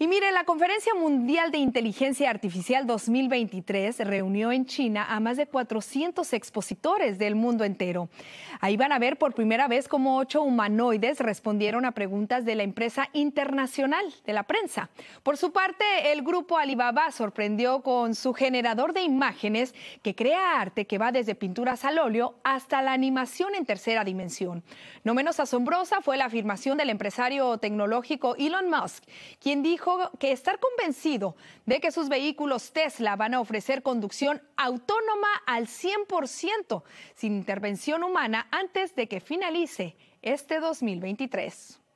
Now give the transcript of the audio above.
Y mire, la Conferencia Mundial de Inteligencia Artificial 2023 reunió en China a más de 400 expositores del mundo entero. Ahí van a ver por primera vez cómo ocho humanoides respondieron a preguntas de la empresa internacional de la prensa. Por su parte, el grupo Alibaba sorprendió con su generador de imágenes que crea arte que va desde pinturas al óleo hasta la animación en tercera dimensión. No menos asombrosa fue la afirmación del empresario tecnológico Elon Musk, quien dijo que estar convencido de que sus vehículos Tesla van a ofrecer conducción autónoma al 100%, sin intervención humana, antes de que finalice este 2023.